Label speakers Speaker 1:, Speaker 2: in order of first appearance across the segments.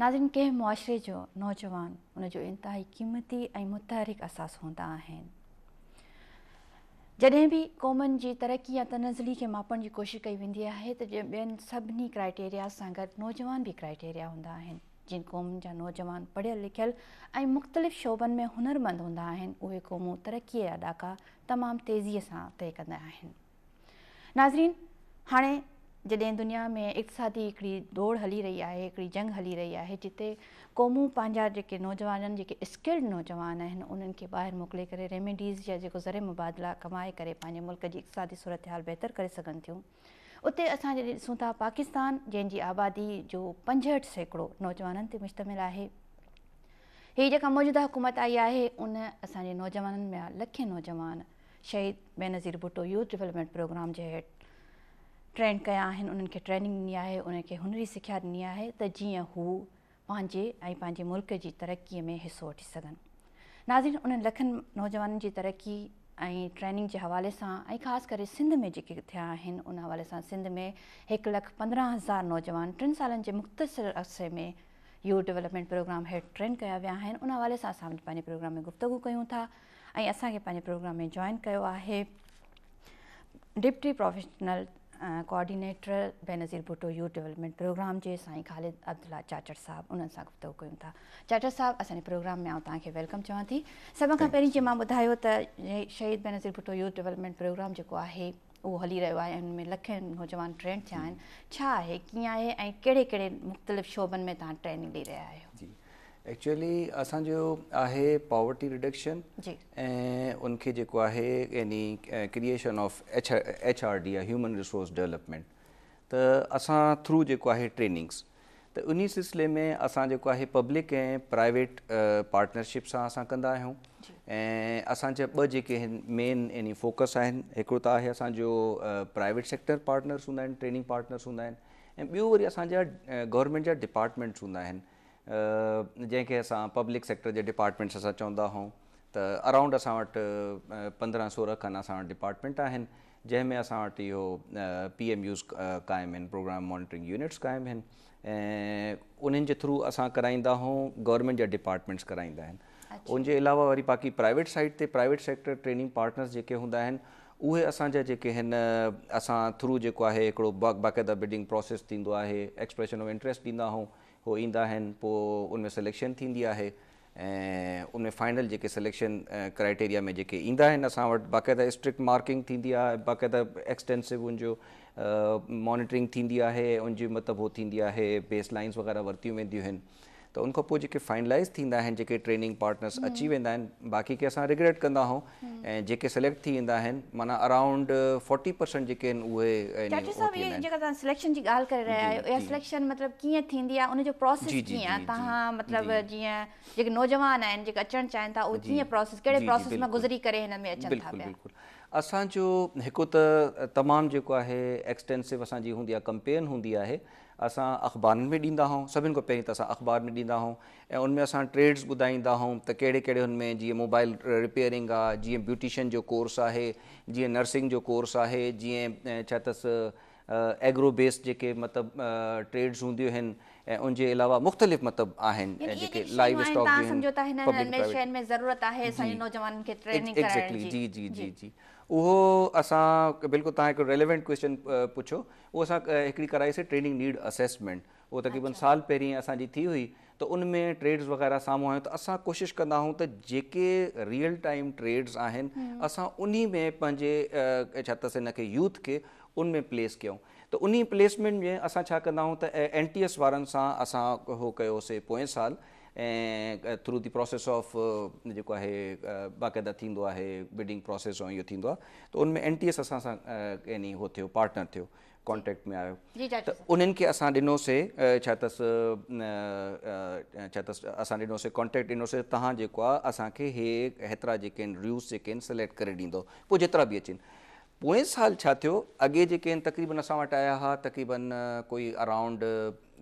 Speaker 1: नाज़न कंहिं मुआरे जो नौजवान उनजो इंतिहाई क़ीमती ऐं मुतहरिक अहसासु हूंदा आहिनि जॾहिं बि क़ौमनि जी तरक़ी या तनज़ली खे मापण जी कोशिशि कई वेंदी आहे त ॿियनि सभिनी क्राइटेरिया सां गॾु नौजवान बि क्राइटेरिया हूंदा आहिनि जिन क़ौमुनि जा नौजवान पढ़ियल लिखियल ऐं मुख़्तलिफ़ شعبن में हुनरमंद مند आहिनि उहे क़ौमूं तरक़ीअ जा ॾाका तमामु तेज़ीअ सां तय कंदा आहिनि नाज़रीन हाणे जॾहिं दुनिया में इकसादी हिकिड़ी दौड़ हली रही आहे हिकिड़ी जंग हली रही आहे जिते क़ौमूं पंहिंजा जेके नौजवान जेके स्किल्ड नौजवान आहिनि उन्हनि खे ॿाहिरि मोकिले करे रेमेडीस जा जेको ज़रे मुबादला कमाए करे पंहिंजे मुल्क़ जी एकसादी सूरत हाल बहितरु करे सघनि थियूं उते असां जॾहिं ॾिसूं था पाकिस्तान जंहिंजी आबादी जो पंजहठि सैकड़ो नौजवाननि ते मुश्तमिल आहे हीअ जेका मौजूदा हुकूमत आई आहे उन असांजे नौजवाननि में लखे नौजवान शहीद Benazir Bhutto youth development program जे हेठि ट्रैंड कया आहिनि उन्हनि खे ट्रेनिंग ॾिनी आहे उनखे हुनरी सिखिया ॾिनी आहे त जीअं हू पंहिंजे ऐं पंहिंजे मुल्क़ जी तरक़ीअ में हिसो वठी सघनि नाज़िन उन्हनि लखनि नौजवाननि जी तरक़ी ऐं ट्रेनिंग जे हवाले सां ऐं ख़ासि करे सिंध में जेके थिया आहिनि उन हवाले सां सिंध में हिकु लख पंद्रहं हज़ार नौजवान टिनि सालनि जे मुख़्तसिर असे में यूथ डेवलपमेंट प्रोग्राम हेठि ट्रेन कया विया आहिनि उन हाले सां असां पंहिंजे प्रोग्राम में गुफ़्तगु कयूं था ऐं असांखे पंहिंजे प्रोग्राम में जॉइन कयो आहे deputy professional coordinator Benazir Bhutto youth development program जे साईं ख़ालिद अब्दुला चाचर साहिबु उन्हनि सां गुफ़्तु कयूं था चाचर साहिबु असांजे प्रोग्राम में आउं तव्हांखे वेलकम चवां थी सभ खां पहिरीं जीअं मां ॿुधायो त शहीद Benazir Bhutto youth development program जेको आहे उहो हली रहियो आहे उनमें लखे नौजवान ट्रेंड थिया आहिनि छा आहे कीअं आहे ऐं कहिड़े कहिड़े मुख़्तलिफ़ शोभनि में तव्हां ट्रेनिंग ॾेई रहिया आहियो
Speaker 2: एक्चुअली असांजो आहे पॉवर्टी रिडक्शन ऐं उनखे जेको आहे यानी creation of H H R D आहे ह्यूमन रिसोर्स डेवलपमेंट त असां थ्रू जेको आहे ट्रेनिंग्स त उन सिलसिले में असां जेको आहे पब्लिक ऐं प्राइवेट पार्टनरशिप सां असां कंदा आहियूं ऐं असांजा ॿ जेके आहिनि मेन यानी फोकस आहिनि हिकिड़ो त आहे असांजो प्राइवेट सेक्टर पार्टनर्स हूंदा आहिनि ट्रेनिंग पार्टनर्स हूंदा आहिनि ऐं ॿियो वरी असांजा गवर्नमेंट जा डिपार्टमेंट्स हूंदा आहिनि जंहिंखे असां पब्लिक सेक्टर जा डिपार्टमेंट्स असां चवंदा ऐं त अराउंड असां वटि पंद्रहं सौ रखनि असां वटि डिपार्टमेंट आहिनि जंहिंमें असां वटि इहो पी एम यूस क़ाइमु आहिनि प्रोग्राम मॉनिटरिंग यूनिट्स क़ाइमु आहिनि ऐं उन्हनि जे थ्रू असां कराईंदा ऐं गवर्नमेंट जा डिपार्टमेंट्स कराईंदा आहिनि उनजे अलावा वरी बाक़ी प्राइवेट साइड ते प्राइवेट सेक्टर ट्रेनिंग पार्टनर्स जेके हूंदा आहिनि उहे असांजा जेके आहिनि असां थ्रू जेको आहे हिकिड़ो बाक़ाइदा बिडिंग प्रोसेस थींदो आहे एक्सप्रेशन ऑफ इंट्रेस्ट ॾींदा आहियूं उहो ईंदा आहिनि पोइ उनमें सिलेक्शन थींदी आहे ऐं उनमें फाइनल जेके सिलेक्शन क्राइटेरिया में जेके ईंदा आहिनि असां वटि बाक़ाइद स्ट्रिक्ट मार्किंग थींदी आहे बाक़ाइद एक्सटेंसिव उनजो मॉनिटरिंग थींदी आहे उनजी मतिलबु उहो थींदी आहे बेस लाइन्स वग़ैरह वरतियूं वेंदियूं आहिनि उनखां पोइ जेके फाइनलाइज़ थींदा आहिनि जेके ट्रेनिंग अची वेंदा आहिनि बाक़ी सिलेक्ट थी वेंदा आहिनि उहे असांजो हिकु त तमामु जेको आहे एक्सटेंसिव असांजी हूंदी आहे कंपेयर हूंदी आहे असां अख़बारनि में ॾींदा ऐं सभिनि खां पहिरीं त असां अख़बार में ॾींदा आहियूं ऐं उनमें असां ट्रेड्स ॿुधाईंदा हा त कहिड़े कहिड़े हुनमें जीअं मोबाइल रिपेयरिंग आहे जीअं ब्यूटिशियन जो कोर्स आहे जीअं नर्सिंग जो कोर्स आहे जीअं छा अथसि एग्रोबेस्ड जेके मतिलबु ट्रेड्स हूंदियूं आहिनि ऐं उनजे अलावा मुख़्तलिफ़ मतिलबु आहिनि जेके लाइव स्टॉक जी जी जी उहो असां बिल्कुलु तव्हां हिकिड़ो रिलेवेंट क्वेशन पुछो उहो असां हिकिड़ी कराईसीं ट्रेनिंग नीड असेसमेंट उहो तक़रीबन साल पहिरीं असांजी थी हुई त उनमें ट्रेड्स वग़ैरह साम्हूं आयूं त असां कोशिशि कंदा आहियूं त जेके रियल टाइम ट्रेड्स आहिनि असां उन में पंहिंजे छा अथसि यूथ खे उनमें प्लेस कयूं त उन प्लेसमेंट में असां छा कंदा आहियूं त एन टी एस वारनि सां असां उहो कयोसीं पोएं साल ऐं थ्रू द प्रोसेस ऑफ जेको आहे बाक़ाइदा थींदो आहे बिडिंग प्रोसेस ऐं इहो थींदो आहे त उन में एन टी एस असां सां यानी उहो थियो पार्टनर थियो कॉन्टेक्ट में आयो त उन्हनि खे असां ॾिनोसीं छा अथसि छा अथसि असां ॾिनोसीं कॉन्टेक्ट ॾिनोसीं तव्हां जेको आहे असांखे हेतिरा जेके आहिनि रिव्यूस जेके आहिनि सिलेक्ट करे ॾींदो पोइ जेतिरा बि अचनि पोएं साल छा थियो अॻे जेके आहिनि तक़रीबन असां वटि आया हुआ तक़रीबन कोई around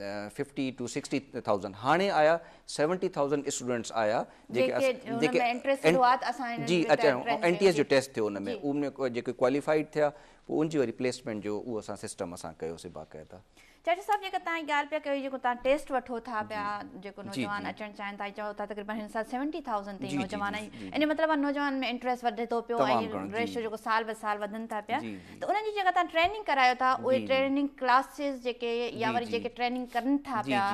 Speaker 2: fifty to sixty thousand हाणे आया सेवनटी थाउसैंड स्टूडेंट्स आया जेके जेके जी अच्छा एनटीएस जो टेस्ट थियो हुन में उन जेके क्वालीफाइड थिया पोइ उनजी वरी प्लेसमेंट जो उहो असां सिस्टम असां कयोसीं बाक़ाइदा
Speaker 1: चाचा साहब जेका तव्हां ॻाल्हि पिया कयो जेको तव्हां टेस्ट वठो था पिया जेको नौजवान अचणु चाहिनि था चओ था तक़रीबनि सेवनटी थाउज़ेंड अथई नौजवान इन मतिलबु नौजवान में इंट्रेस्ट वधे थो पियो ऐं रेशो जेको साल ब साल वधनि था पिया त उन्हनि जी जेका तव्हां ट्रेनिंग करायो था उहे ट्रेनिंग क्लासिस जेके या वरी जेके ट्रेनिंग कनि था पिया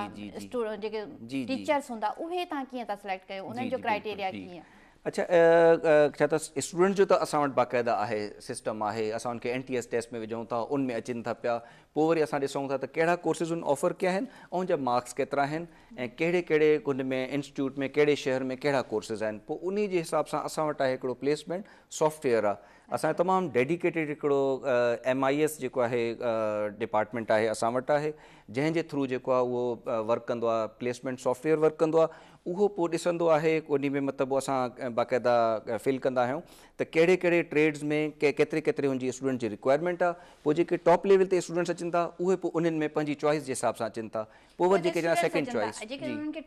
Speaker 1: जेके टीचर्स हूंदा उहे तव्हां कीअं था सिलेक्ट कयो उन्हनि जो क्राइटेरिया कीअं
Speaker 2: अच्छा छा अच्छा, त तो स्टूडेंट जो त तो असां वटि बाक़ाइदा आहे सिस्टम आहे असां उनखे एन टी एस टेस्ट में विझूं था उन में अचनि था पिया पोइ वरी असां ॾिसूं था त कहिड़ा कोर्सिस उन ऑफर कया आहिनि ऐं उनजा मार्क्स केतिरा आहिनि ऐं कहिड़े कहिड़े हुन में इंस्टीट्यूट में कहिड़े शहर में कहिड़ा कोर्सिस आहिनि पोइ उन जे हिसाब सां असां वटि आहे हिकिड़ो प्लेसमेंट सॉफ्टवेयर आहे असांजो तमामु डेडिकेटेड हिकिड़ो एम आई एस जेको आहे डिपार्टमेंट आहे असां वटि आहे जंहिंजे थ्रू जेको आहे उहो वर्क कंदो आहे प्लेसमेंट सॉफ्टवेयर वर्क कंदो आहे उहो पोइ ॾिसंदो आहे उन में मतिलबु असां बाक़ाइदा फिल कंदा आहियूं त कहिड़े कहिड़े ट्रेड्स में के केतिरे केतिरे हुनजी स्टूडेंट जी रिक्वायरमेंट आहे पोइ जेके टॉप लेवल ते स्टूडेंट्स अचनि था उहे पोइ उन्हनि में पंहिंजी चॉइस जे हिसाब सां अचनि था पोइ वरी जेके सेकेंड चॉइस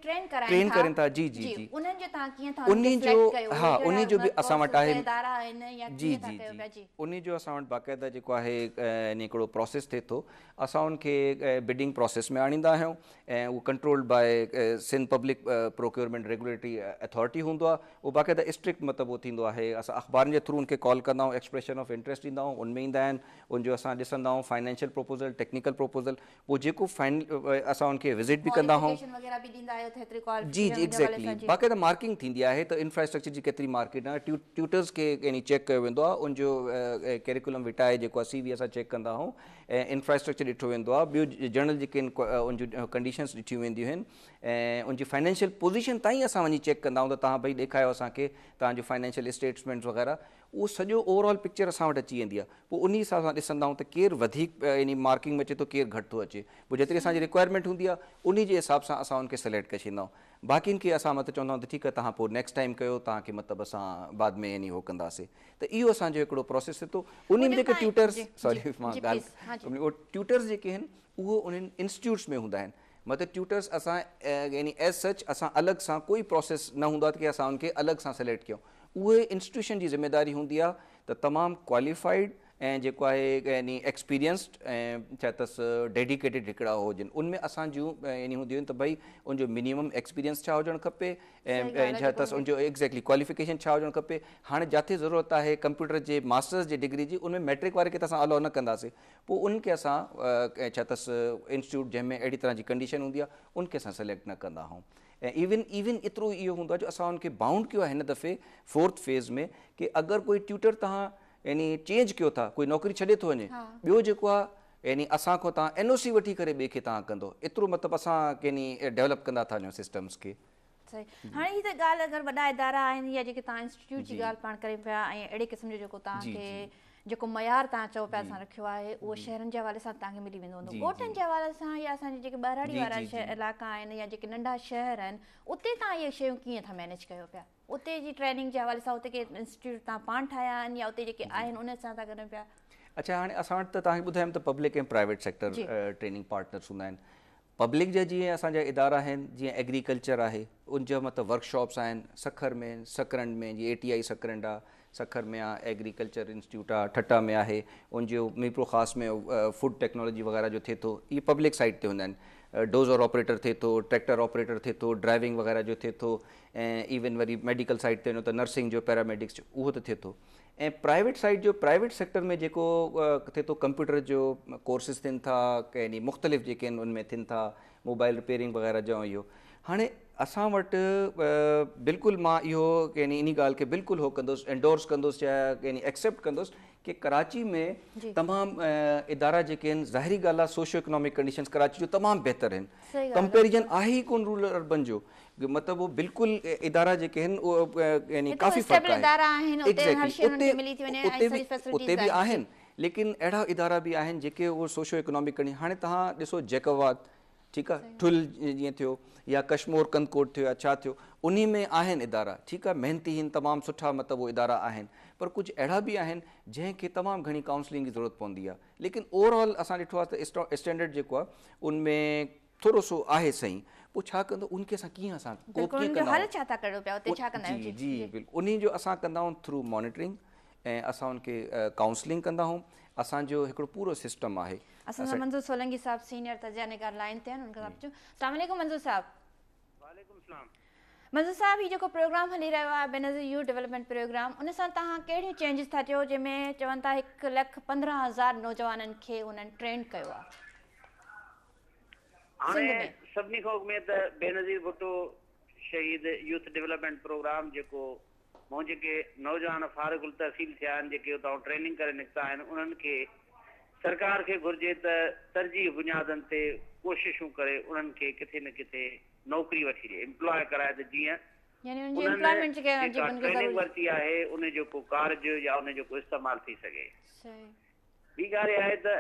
Speaker 1: ट्रेन करनि था जी जी जी उन जो हा उन जो बि असां वटि आहे जी जी जी
Speaker 2: उन जो असां वटि बाक़ाइदा जेको आहे हिकिड़ो प्रोसेस थिए थो असां उनखे बिडिंग प्रोसेस में आणींदा आहियूं ऐं controlled by Sindh public procurement regulatory authority हूंदो वो उहो स्ट्रिक्ट मतलब उहो थींदो आहे असां अख़बारनि जे थ्रू उनखे कॉल कंदा एक्सप्रेशन ऑफ इंटरेस्ट ॾींदा उनमें ईंदा आहिनि उनजो असां फाइनेंशियल प्रोपोज़ल टेक्निकल प्रोपोज़ल वो जो फाइन असां उनके विज़िट भी कंदा
Speaker 1: आहियूं जी जी एग्ज़ेक्टली बाक़ाइदा
Speaker 2: मार्किंग थींदी आहे त इंफ्रास्ट्रक्चर की केतरी मार्किट आहे ट्यू ट्यूटर्स के यानी चेक कयो वेंदो आहे कैरिकुलम विटाए जेको आहे सी वी असां चेक कंदा इंफ्रास्ट्रक्चर ॾिठो वेंदो आहे ॿियूं जर्नल जेके आहिनि उनजूं कंडीशन्स ॾिठियूं वेंदियूं आहिनि ऐं उनजी फाइनेंशियल पोज़ीशन ताईं असां वञी चेक कंदा आहियूं त तव्हां भई ॾेखारियो असांखे तव्हांजो फाइनेंशियल स्टेटमेंट्स वग़ैरह उहो सॼो ओवरऑल पिक्चर असां वटि अची वेंदी आहे पोइ उन हिसाब सां ॾिसंदा आहियूं त केरु वधीक यानी मार्किंग में अचे थो केरु घटि थो अचे पोइ जेतिरी असांजी रिक्वायरमेंट हूंदी आहे उन जे हिसाब सां असां उनखे सिलेक्ट करे छॾींदा आहियूं बाक़ियुनि खे असां मतिलबु चवंदा आहियूं त ठीकु आहे तव्हां पोइ नेक्स्ट टाइम कयो तव्हांखे मतिलबु असां बाद में यानी उहो कंदासीं त इहो असांजो हिकिड़ो प्रोसेस हिते थो उनमें जेके ट्यूटर्स सॉरी मां ॻाल्हि ट्यूटर्स जेके आहिनि उहे उन्हनि इंस्टीट्यूट्स में हूंदा आहिनि मतिलबु ट्यूटर्स असां यानी एस सच असां अलॻि सां कोई प्रोसेस न हूंदो आहे की असां उनखे अलॻि सां सिलेक्ट कयूं उहे इंस्टीट्यूशन जी ज़िमेदारी हूंदी आहे त तमामु क्वालीफाइड ऐं जेको आहे यानी एक्सपीरियंस्ड ऐं छा अथसि डेडिकेटेड हिकिड़ा हुजनि उनमें असांजो यानी हूंदियूं आहिनि त भई उनजो मिनिमम एक्सपीरियंस छा हुजणु खपे ऐं छा अथसि उनजो एक्ज़ेक्टली क्वालिफिकेशन छा हुजणु खपे हाणे जिते ज़रूरत आहे कंप्यूटर जे मास्टर्स जे डिग्री जी उन में मैट्रिक वारे किथे असां अलाओ न कंदासीं पोइ उनखे असां छा अथसि इंस्टिट्यूट जंहिंमें अहिड़ी तरह जी कंडीशन हूंदी आहे उनखे असां सिलेक्ट न कंदा आहियूं ऐं इविन इविन एतिरो इहो हूंदो आहे जो असां उनखे बाउंड कयो आहे हिन दफ़े फोर्थ फेस में की अगरि कोई ट्यूटर तव्हां यानी चेंज कयो था कोई नौकरी छॾे थो वञे ॿियो जेको आहे यानी असां एन ओ सी वठी करे डेवलप कंदा था वञो सिस्टम्स खे
Speaker 1: सही हाणे हीअ त ॻाल्हि अगरि वॾा इदारा आहिनि या जेके तव्हां जी ॻाल्हि पाण पिया ऐं अहिड़े क़िस्म जो जेको मयार तव्हां चओ पिया असां रखियो आहे उहो शहरनि जे हवाले सां तव्हांखे मिली वेंदो जेके ॿारड़ी वारा शहर आहिनि उते तव्हां इहे शयूं कीअं था मैनेज कयो पिया उते जी ट्रेनिंग जे हवाले सां उते के तव्हां पाण ठाहिया आहिनि या उते जेके आहिनि उन सां था गॾु पिया
Speaker 2: अच्छा हाणे असां वटि त तव्हांखे ॿुधायमि त पब्लिक ऐं प्राइवेट सेक्टर ट्रेनिंग पार्टनर्स हूंदा आहिनि पब्लिक जा जीअं असांजा इदारा आहिनि जीअं एग्रीकल्चर आहे उन जा मतिलबु वर्कशॉप्स आहिनि सखर में सकरनि में जीअं ए टी आई सकरंड आहे सखर में आहे एग्रीकल्चर इंस्टीट्यूट आहे ठटा में आहे उनजो मीप्रो ख़ासि में फूड टेक्नोलॉजी वग़ैरह जो थिए थो इहे पब्लिक साइट ते हूंदा आहिनि डोज़र ऑपरेटर थिए थो ट्रैक्टर ऑपरेटर थिए थो ड्राइविंग वग़ैरह जो थिए थो ऐं इवन वरी मेडिकल साइड ते वञो त नर्सिंग जो पैरामेडिक्स जो उहो त थिए थो ऐं प्राइवेट साइड जो प्राइवेट सेक्टर में जेको थिए थो कंप्यूटर जो कोर्सिस थियनि था कंहिं ॾींहुं मुख़्तलिफ़ जेके आहिनि उनमें थियनि था मोबाइल रिपेयरिंग वग़ैरह जो इहो हाणे असां वटि बिल्कुलु मां इहो यानी इन ॻाल्हि खे बिल्कुलु उहो कंदुसि एंडोर्स कंदुसि यानी एक्सेप्ट कंदुसि की कराची में तमामु इदारा जेके आहिनि ज़ाहिरी ॻाल्हि आहे सोशो इकोनॉमिक कंडीशन्स कराची जूं तमामु बहितर आहिनि कंपेरिज़न आहे ई कोन्ह रूरल अर्बन जो मतिलबु उहो बिल्कुलु इदारा जेके आहिनि उहे यानी काफ़ी फ़र्क़ु
Speaker 1: एक्ज़ेक्टली उते बि आहिनि
Speaker 2: लेकिन अहिड़ा इदारा बि आहिनि जेके उहो सोशियो इकोनॉमिक करणी हाणे तव्हां ॾिसो जैकवात ठीकु आहे ठुल जी जीअं थियो या कश्मोर कंदकोट थियो या छा थियो उन में आहिनि इदारा ठीकु आहे महिनतीन तमामु सुठा मतिलबु उहे इदारा आहिनि पर कुझु अहिड़ा बि आहिनि जंहिंखे तमामु घणी काउंसलिंग जी ज़रूरत पवंदी आहे लेकिन ओवरऑल असां ॾिठो आहे त स्टैंडर्ड जेको आहे उनमें थोरो सो आहे सही पोइ छा कंदो उनखे असां कीअं असां जी उन जो असां कंदाऊं थ्रू मॉनिटरिंग ऐं असां उनखे काउंसलिंग कंदाऊं असो एक पूरा सिस्टम है असा
Speaker 1: मंजूर सोलंगी साहब सीनियर तजाने का लाइन ते उनका साहब तो तमने को मंजूर साहब वालेकुम सलाम मंजूर साहब ये जो प्रोग्राम हली रहयो है बेनज यू डेवलपमेंट प्रोग्राम उन से ता केडी चेंजेस था जो जे में चवनता 1 लाख 15 हजार नौजवानन के उन ट्रेन कयो आ
Speaker 3: हाने सबनी को में तो बेनजीर भुट्टो शहीद यूथ डेवलपमेंट प्रोग्राम जेको मूं जेके नौजवान फारगुल तहसील थिया आहिनि जेके उतां ट्रेनिंग करे निकिता आहिनि उन्हनि खे सरकार खे घुर्जे त तरजीह बुनियादनि ते कोशिशूं करे उन्हनि खे किथे न किथे नौकरी वठी ॾे एम्प्लॉय कराए त
Speaker 1: जीअं ट्रेनिंग
Speaker 3: वरिती आहे उनजो को कार्ज या उनजो को इस्तेमालु थी सघे ॿी ॻाल्हि आहे त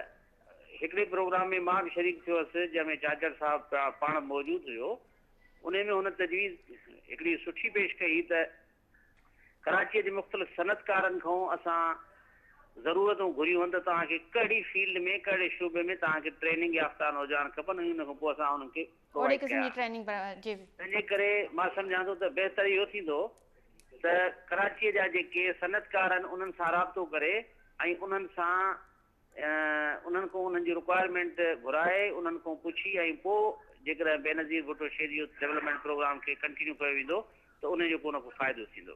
Speaker 3: हिकिड़े प्रोग्राम में मां बि शरीक थियो हुअसि जंहिंमें चाचर साहिबु पाण मौजूदु हुयो उन में हुन तजवीज़ हिकिड़ी सुठी पेश कई त कराची के मुख़्तलिफ़ सनतकारनि खां असां ज़रूरतूं घुरियूं आहिनि फील्ड में कड़े शूबे में तव्हांखे ट्रेनिंग याफ्ता हुजणु खपनि हुन खां पोइ असां हुननि खे
Speaker 1: तंहिंजे
Speaker 3: करे सनतकार आहिनि उन्हनि रिक्वायरमेंट घुराए उन्हनि पुछी ऐं बेनज़ीर भुट्टो शेरी डेवलपमेंट प्रोग्राम के कंटिन्यू कयो वेंदो त उनजो को न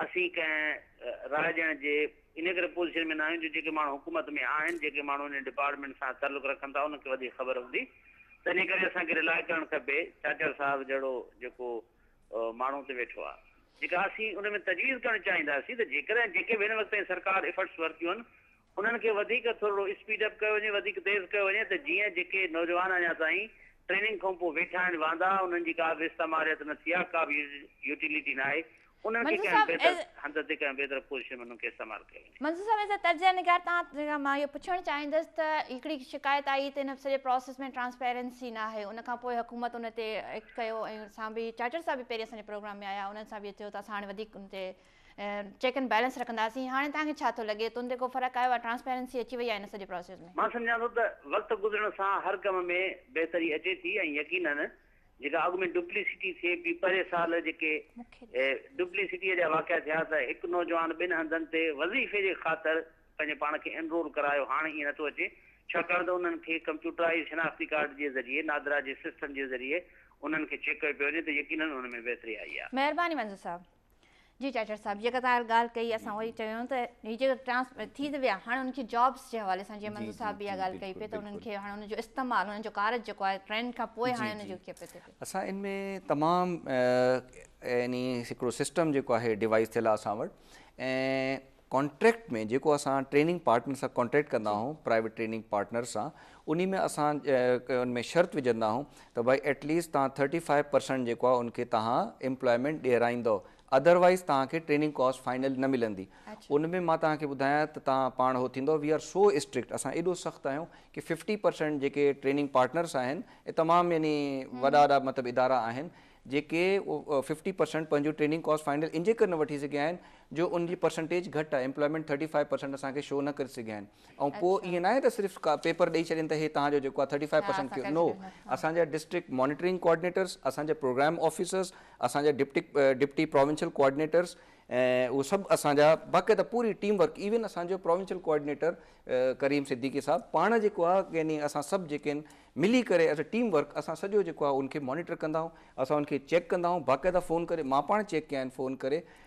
Speaker 3: असीं कंहिं राजण हाँ। जे इन करे पोज़ीशन में न आहियूं जो जेके माण्हू हुकूमत में आहिनि जेके माण्हू हिन डिपार्टमेंट सां तालुक रखनि था उनखे वधीक ख़बर हूंदी त इन करे असांखे रिलाए करणु खपे चाचर साहिब जहिड़ो जेको माण्हू ते वेठो आहे जेका असीं उन में तजवीज़ करणु चाहींदासीं त जेकॾहिं जेके बि हिन वक़्त ताईं सरकार एफट्स वरितियूं आहिनि उन्हनि खे वधीक थोरो स्पीड कयो वञे वधीक तेज़ कयो वञे त जीअं जेके नौजवान अञा ताईं ट्रेनिंग खां पोइ वेठा आहिनि वांदा उन्हनि जी का बि न थी आहे का बि यूटिलिटी न आहे शिकायत
Speaker 1: आई प्रोसेस में ट्रांसपेरेंसी न आहे उन हुकूमत उन एक्ट कयो चाचर साहिब बि पहिरीं प्रोग्राम में आया उन्हनि सां बि चेक एंड बैलेंस रखंदासीं हाणे तव्हांखे छा थो लॻे तुंहिंजे को ट्रांसपेरेंसी अची वई आहे
Speaker 3: हिन गुज़रण सां हर कम में बहितरी अचे थी ऐं यकीननि जेका अॻु में डुप्लीसिटी थिए पई परे साल जेके डुप्लीसिटीअ जा वाकिया थिया त हिकु नौजवान ॿिनि हंधनि ते वज़ीफ़े जे ख़ातिर पंहिंजे पाण खे एनरोल करायो हाणे ईअं नथो अचे छाकाणि त उन्हनि खे कंप्यूटराइज़ शनाख्ती कार्ड जे ज़रिए नादरा जे सिस्टम जे ज़रिए उन्हनि खे चेक कयो पियो वञे त यकीन हुन में बहितरी आई आहे
Speaker 1: महिरबानी मंजू साहिबु जी चाचर साहिबु जेका तव्हां ॻाल्हि कई आहे उहो ई चयूं तॉब्स जे हवाले सां जीअं साहिब कई पई तमामु कारज जेको आहे ट्रेंड खां पोइ हाणे
Speaker 2: असां इनमें तमामु एनी हिकिड़ो सिस्टम जेको आहे डिवाइस थियल आहे असां वटि ऐं कॉन्ट्रेक्ट में जेको असां ट्रेनिंग पार्टनर सां कॉन्ट्रेक्ट कंदा आहियूं प्राइवेट ट्रेनिंग पाटनर सां उन में असां उनमें शर्त विझंदा आहियूं त भई एटलीस्ट तव्हां थर्टी फाइव पर्सेंट जेको आहे उनखे तव्हां एम्प्लॉयमेंट ॾियाराईंदव अदरवाईज़ तव्हांखे ट्रेनिंग कॉस्ट फाइनल न मिलंदी उन में मां तव्हांखे ॿुधायां त तव्हां पाण उहो थींदो वी आर सो स्ट्रिक्ट असां एॾो सख़्तु आहियूं कि फिफ्टी परसेंट जेके ट्रेनिंग पार्टनर्स आहिनि ऐं तमामु यानी वॾा वॾा मतिलबु इदारा आहिनि जेके उहो फिफ्टी परसेंट पंहिंजो ट्रेनिंग कॉस्ट फाइनल इनजे करे न वठी सघिया आहिनि जो उनजी परसेंटेज घटि आहे इम्प्लॉयमेंट थर्टी फाइव परसेंट असांखे शो न करे सघिया आहिनि ऐं पोइ ईअं नाहे त सिर्फ़ु का पेपर ॾेई छॾनि त हे तव्हांजो जेको आहे थर्टी फाइ परसेंट नो असांजा डिस्ट्रिक्ट मोनिटरिंग कॉर्डीनेटर्स असांजा प्रोग्राम ऑफिसर्स असांजा डिप्टी डिप्टी प्रोविंशियल कॉर्डिनेटर्स ऐं उहे सभु असांजा बाक़ी त पूरी टीम वर्क इवन असांजो प्रोविंशियल कॉर्डीनेटर करीम सिद्धीकी साहिबु पाण जेको आहे यानी असां सभु जेके आहिनि मिली करे एज़ अ टीम वर्क असां सॼो जेको आहे उनखे मॉनिटर कंदा आहियूं असां उनखे चेक कंदा आहियूं बाक़ाइदा फ़ोन करे मां पाण चेक कया आहिनि फ़ोन करे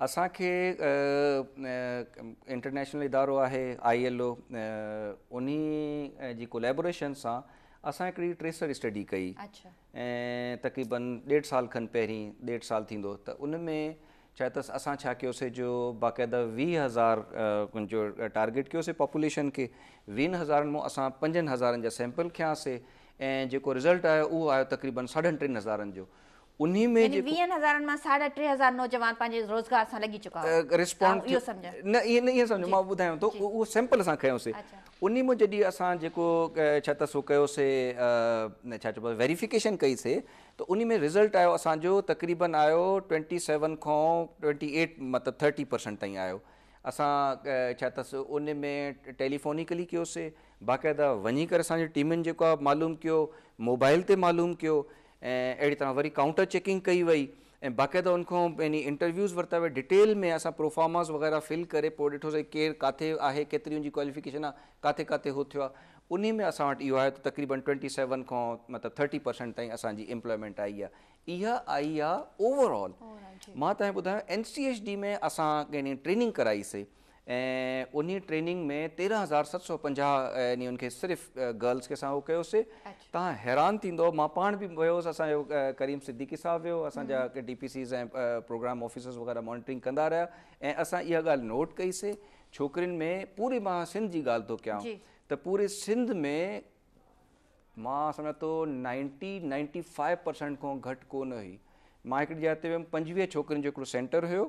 Speaker 2: असांखे इंटरनेशनल इदारो आहे आई एल ओ उन जी कोलेबोरेशन सां असां हिकिड़ी ट्रेसर स्टडी कई ऐं तक़रीबन ॾेढ साल खनि पहिरीं ॾेढ साल थींदो त उन में छा त असां छा कयोसीं जो बाक़ाइदा वीह हज़ार जो टारगेट कयोसीं पॉपुलेशन खे वीहनि हज़ारनि मां असां पंजनि हज़ारनि जा सैम्पल खयासीं ऐं जेको रिज़ल्ट आयो उहो आयो तक़रीबन साढनि टिनि हज़ारनि जो उन में वीह
Speaker 1: हज़ार न
Speaker 2: ईअं न ईअं मां ॿुधायां थो उहो सैंपल असां खयोंसीं उन में जॾहिं असां जेको छा अथस कयोसीं छा चइबो वेरीफिकेशन कईसीं त उन में रिज़ल्ट आयो असांजो तक़रीबन आयो ट्वेंटी सेवन खां ट्वेंटी एट मतिलबु थर्टी परसेंट ताईं आयो असां छा अथसि उन में टेलीफोनिकली कयोसीं बाक़ाइदा वञी करे असांजी टीमनि जेको आहे मालूम कयो मोबाइल ते मालूम कयो ऐं अहिड़ी तरह वरी काउंटर चेकिंग कई वही ऐं बाक़ाइदा उनखां इंटरव्यूज़ वरिता विया डिटेल में अस प्रोफॉर्मास वग़ैरह फिल कर पोइ ॾिठोसीं केरु किथे आहे केतिरी हुनजी क्वालिफिकेशन आहे किथे किथे हो थियो उन में असां वटि इहो आहे तक़रीबन ट्वेंटी सैवन खां मतिलबु थर्टी परसेंट ताईं असांजी इम्प्लॉयमेंट आई है इहा आई आहे ओवरऑल मां तव्हांखे ॿुधायां एन सी एच डी में असां ट्रेनिंग कराई से ऐं उन ट्रेनिंग में तेरहं हज़ार सत सौ पंजाह ॾींहनि खे सिर्फ़ु गर्ल्स खे असां उहो कयोसीं तव्हां हैरान थींदो मां पाण बि वियो हुअसि असांजो करीम सिद्दीकी साहब वियो असांजा डी पी सीज़ ऐं प्रोग्राम ऑफिसर्स वग़ैरह मॉनिटरिंग कंदा रहिया ऐं असां इहा ॻाल्हि नोट कईसीं छोकिरियुनि में पूरी मां सिंध जी ॻाल्हि थो कयां त पूरे सिंध में मां सम्झा थो नाइंटी नाइंटी फाइव परसेंट खां घटि कोन हुई मां हिकिड़ी जात ते वियुमि पंजुवीह छोकिरियुनि जो हिकिड़ो सेंटर हुयो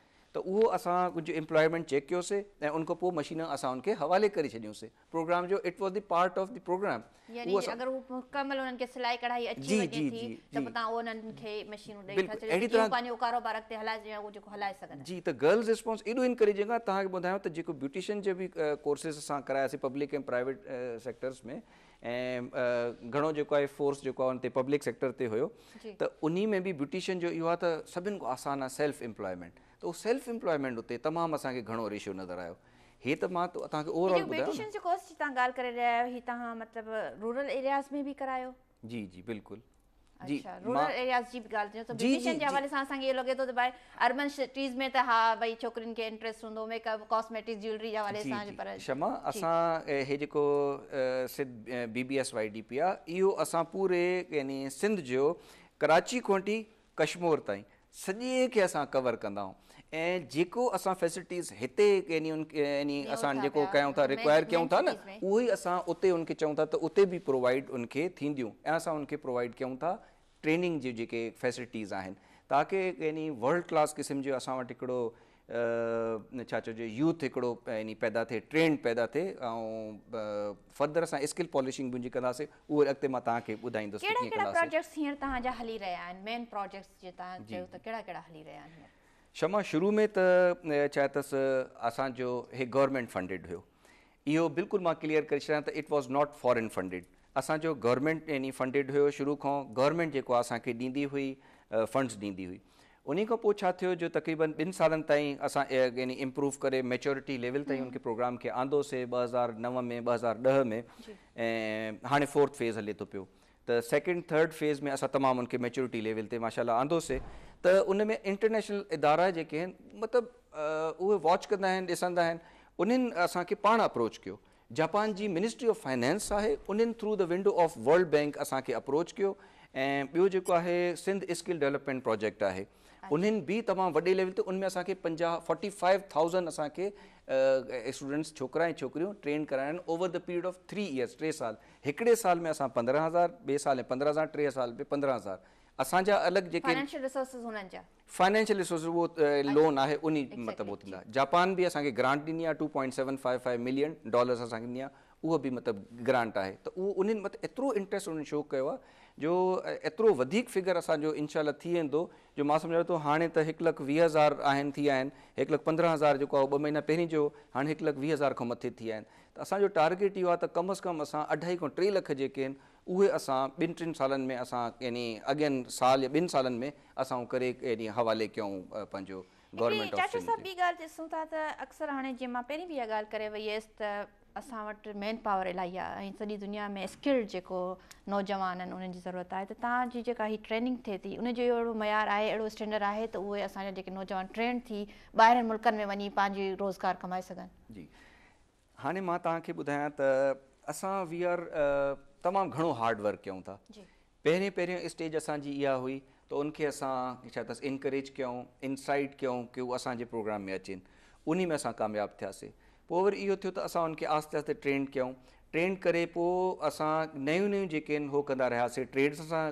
Speaker 2: त उहो असां कुझु इम्प्लॉयमेंट चेक कयोसीं ऐं उनखां पोइ मशीन असां उनखे हवाले करे छॾियूंसीं तव्हांखे ॿुधायो त जेको ब्यूटिशियन जो बि कोर्सिस असां करायासीं में ऐं घणो जेको आहे फोर्स जेको आहे पब्लिक सेक्टर ते हुयो त उन में बि ब्यूटिशियन जो इहो आहे त सभिनि खां आसान आहे सेल्फ इम्प्लॉयमेंट त उहो सेल्फ एम्प्लॉयमेंट हुते तमामु असांखे घणो रेशियो नज़र आयो हे त मां जेको B B S Y D P आहे इहो असां पूरे सिंध जो कराची खां कश्मोर ताईं सॼे खे असां कवर कंदाऊं ऐं जेको असां फैसिलिटीज़ हिते यानी उन यानी असां जेको कयूं था रिक्वायर कयूं था न उहे असां उते उनखे चऊं था त उते बि प्रोवाइड उनखे थींदियूं ऐं असां उनखे प्रोवाइड कयूं था ट्रेनिंग जी जेके फैसिलिटीज़ आहिनि ताकी यानी वल्ड क्लास क़िस्म जो असां वटि हिकिड़ो छा चइजे यूथ हिकिड़ो यानी पैदा थिए ट्रैंड पैदा थिए ऐं फर्दर असां स्किल पॉलिशिंग बि कंदासीं उहे अॻिते मां तव्हांखे
Speaker 1: ॿुधाईंदुसि
Speaker 2: छा मां शुरू में त चाहि अथसि असांजो इहे गवर्मेंट फंडिड हुयो इहो बिल्कुलु मां क्लिअर करे छॾियां त it was not foreign funded असांजो गवर्मेंट यानी फंडिड हुयो शुरू खां गवर्मेंट जेको आहे असांखे ॾींदी हुई फंड्स ॾींदी हुई उन खां पोइ छा थियो जो तक़रीबनि ॿिनि सालनि ताईं असां यानी इम्प्रूव करे मैचोरिटी लेवल ताईं उन प्रोग्राम खे आंदोसीं ॿ हज़ार नव में ॿ हज़ार ॾह में ऐं हाणे फोर्थ हले थो पियो त सैकेंड थर्ड फेस में असां तमामु उनखे मैचोरिटी लेवल ते माशाला आंदोसीं त उन में इंटरनेशनल इदारा जेके आहिनि मतिलबु उहे वॉच कंदा आहिनि ॾिसंदा आहिनि उन्हनि असांखे पाण अप्रोच कयो जापान जी मिनिस्ट्री ऑफ फाइनेंस आहे उन्हनि through the window of world bank असांखे अप्रोच कयो ऐं ॿियो जेको आहे सिंध स्किल डेवलपमेंट प्रोजेक्ट आहे उन्हनि बि तमामु वॾे लेवल ते उनमें असांखे पंजाहु फोर्टी फाइव थाउसेंड असांखे स्टूडेंट्स छोकिरा ऐं छोकिरियूं ट्रेन कराइणा over the period of three years टे साल हिकिड़े साल में असां पंद्रहं हज़ार ॿिए साल पंद्रहं हज़ार टे साल पंद्रहं हज़ार असांजा अलॻि जेके फाइनैंशियल रिसोर्सिस उहो लोन आहे उन ई मतिलबु उहो थींदो जापान बि असांखे ग्रांट ॾिनी आहे two point seven five five million dollars असांखे ॾिनी आहे उहो बि मतिलबु ग्रांट आहे उहो उन मतिलबु एतिरो इंट्रेस्ट उन्हनि शो कयो आहे जो एतिरो वधीक फिगर असांजो इनशाला थी वेंदो जो मां सम्झा थो हाणे त हिकु लखु वीह हज़ार आहिनि थी विया आहिनि हिकु लखु पंद्रहं हज़ार जेको आहे ॿ महीना पहिरीं जो हाणे हिकु लखु वीह हज़ार खां मथे थी विया आहिनि त असांजो टारगेट इहो आहे त कम अज़ कम असां अढाई खां टे लख जेके आहिनि उहे असां ॿिनि टिनि सालनि में असां यानी अॻियनि साल या ॿिनि सालनि में असां करे यानी हवाले कयूं पंहिंजो गवर्नमेंट ॿी ॻाल्हि
Speaker 1: ॻाल्हि ॾिसूं था त अक्सर हाणे जीअं मां पहिरीं बि इहा करे वई हुयसि त असां वटि मेन पावर इलाही आहे ऐं सॼी दुनिया में स्किल जेको नौजवान आहिनि उन्हनि जी ज़रूरत आहे त तव्हांजी जेका हीअ ट्रेनिंग थिए थी उनजो अहिड़ो मयार आहे अहिड़ो स्टैंडर्ड आहे त उहे असांजा जेके नौजवान ट्रेन थी ॿाहिरनि मुल्कनि में वञी पंहिंजी रोज़गार कमाए सघनि
Speaker 2: जी हाणे मां तव्हांखे ॿुधायां त असां वी आर तमामु घणो हार्डवर्क कयूं था पहिरें पहिरियों स्टेज असांजी इहा हुई त उनखे असां छा अथसि इनकरेज कयूं इनसाइट कयूं की उहे असांजे प्रोग्राम में अचनि उन में असां कामयाबु थियासीं पोइ वरी इहो थियो त असां हुनखे आस्ते आस्ते ट्रेंड कयूं ट्रेंड करे पोइ असां नयूं नयूं जेके आहिनि उहो कंदा रहियासीं ट्रेड्स असां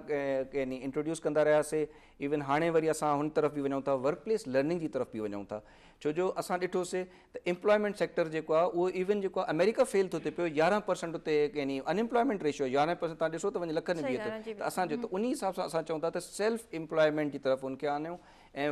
Speaker 2: यानी इंट्रोड्यूस कंदा रहियासीं इवन हाणे वरी असां हुन तरफ़ बि वञूं था वर्क प्लेस लर्निंग जी तरफ़ बि वञूं था छो जो असां ॾिठोसीं त इम्पलॉयमेंट सेक्टर जेको आहे उहो इवन जेको आहे अमेरिका फेल थो थिए पियो यारहं पर्सेंट हुते यानी अन इम्प्लॉयमेंट रेशो परसेंट तव्हां ॾिसो त वञे लख बीहे त असांजो उन हिसाब सां असां चऊं था त सेल्फ इम्प्लॉयमेंट जी तरफ़ उनखे आणियूं ऐं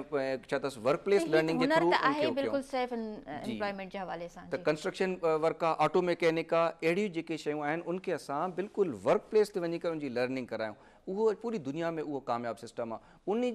Speaker 2: कंस्ट्रक्शन वर्क आहे ऑटोमैकेनिक आहे अहिड़ियूं जेके शयूं आहिनि उनखे असां बिल्कुलु वर्कप्लेस ते वञी करे उनजी लर्निंग करायूं उहो पूरी दुनिया में उहो कामयाबु सिस्टम आहे उन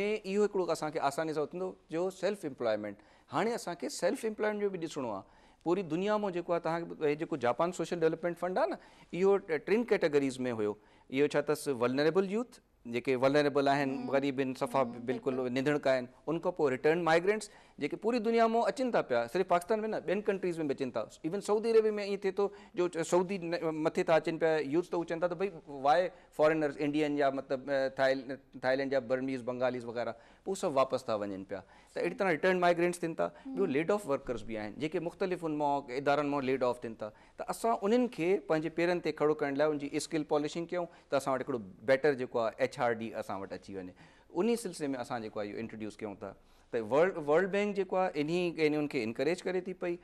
Speaker 2: में इहो हिकिड़ो असांखे आसानी सां थींदो जो सेल्फ इम्प्लॉयमेंट हाणे असांखे सेल्फ इम्प्लॉयमेंट जो बि ॾिसणो आहे पूरी दुनिया मां जेको आहे तव्हांखे जेको जापान सोशल डेवलपमेंट फ़ंड आहे न इहो टिनि कैटेगरीस में हुयो इहो छा अथसि वलरेबल यूथ जेके वलनरेबल आहिनि ग़रीब आहिनि सफ़ा बिल्कुलु निंणका आहिनि उनखां पोइ रिटर्न माइग्रेंट्स जी पूरी दुनिया में अचनि था पिया सिर्फ़ु पाकिस्तान में न ॿियनि कंट्रीज़ में भी अचनि था इवन सऊदी अरेबिया में ये थे तो जो सऊदी मथे था अचनि पिया यूथ त हू चवनि था त भई वाए फॉरेनर्स इंडियन या मतलब थाइल थाईलैंड या बर्मीज़ बंगालीज़ वग़ैरह वो सब वापस था वन पिया तो अड़ी तरह रिटर्न माइग्रेंट्स थियनि था ॿियो लेड ऑफ वर्कर्स भी आहिनि जेके मुख़्तलिफ़ उन मां इदारनि लेड ऑफ थियनि था त असां उन्हनि खे पंहिंजे खड़ो कर उनकी स्किल पॉलिशिंग कयूं त असां बेटर जेको एच आर डी असां वटि अची वे उन्हीं सिलसिले में असां इंट्रोड्यूस क्यों था त वर्ल्ड वर्ल्ड बैंक जेको आहे इन खे एंकरेज करे थी पई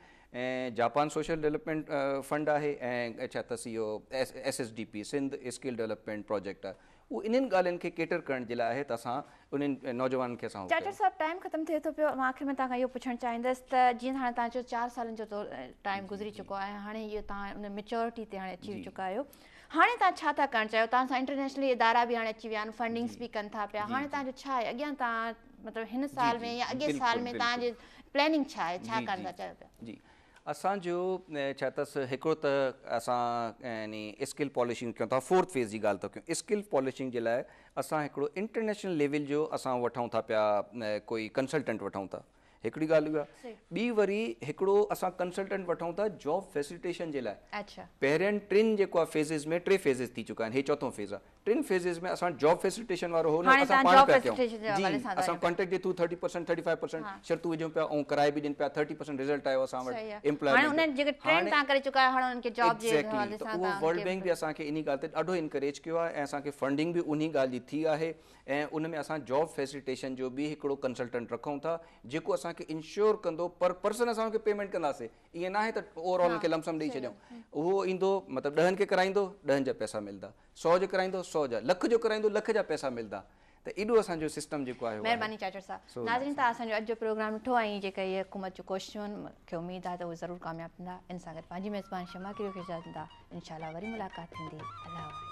Speaker 2: ऐं जापान सोशल डेवलपमेंट फंड आहे ऐं छा तसि इहो S S D P Sindh skill development project आहे उहो इन्हनि ॻाल्हियुनि खे केटर करण जे लाइ त असां उन्हनि
Speaker 1: खे पियो मां तव्हांखां इहो पुछणु चाहींदसि त जीअं त हाणे तव्हांजो चारि सालनि जो टाइम गुज़री चुको आहे हाणे इहो तव्हां उन मिचोरिटी ते अची चुका आहियो हाणे तव्हां छा था करणु चाहियो तव्हां सां इंटरनेशनली इदारा बि हाणे अची विया आहिनि फंडिंग्स बि कनि था पिया हाणे तव्हांजो छा आहे अॻियां तव्हां मतिलबु हिन साल में या अॻे साल में तव्हांजी प्लेनिंग छा आहे छा करण चाहियो
Speaker 2: जी असांजो छा अथसि हिकिड़ो त असां स्किल पॉलिशिंग कयूं था फोर्थ फेस जी ॻाल्हि था कयूं स्किल पॉलिशिंग जे लाइ असां हिकिड़ो इंटरनेशनल लेवल जो असां वठूं था पिया कोई कंसल्टेंट वठूं था हिकड़ी गाल हुआ बी वरी हिकिड़ो असा कंसल्टेंट वठूं था जॉब फैसिलिटेशन जे लाइ अच्छा पहिरियनि टिनि जे को फेजेस में ट्रे फेजेस थी चुका है हे चोथों फेज़ आहे टिनि फेज़िस में असा जॉब फैसिलिटेशन वारो हो न असां पाण पिया कयूं जी असां कॉन्ट्रेक्ट जे through thirty percent thirty five percent शर्तूं विझूं पिया ऐं कराए बि ॾियनि पिया थर्टी परसेंट रिज़ल्ट आयो असां वटि
Speaker 1: एम्प्लॉयमेंट उहो वर्ल्ड बैंक
Speaker 2: भी असा के इनी गाल ते अडो इनकरेज कियो है असा के फंडिंग भी उन गाल दी थी है ए उन में असा जॉब फैसिलिटेशन जो भी एकड़ो कंसल्टेंट रखूं था जेको असां असांखे इंश्योर कंदो पर पर्सन असां पेमेंट कंदासीं ईअं न आहे ओवरऑल हुनखे लमसम ॾेई छॾियूं उहो ईंदो मतिलबु ॾहनि खे कराईंदो ॾहनि जा पैसा मिलंदा सौ जो कराईंदो सौ जा लख जो कराईंदो लख जा पैसा मिलंदा सिस्टम जेको आहे महिरबानी
Speaker 1: प्रोग्राम ॾिठो ऐं हुकूमत जूं कोशिशूं आहिनि मूंखे उमेदु आहे त उहे ज़रूरु इन सां मेज़बान शमा किरियो इजाज़त ॾींदा वरी मुलाक़ात थींदी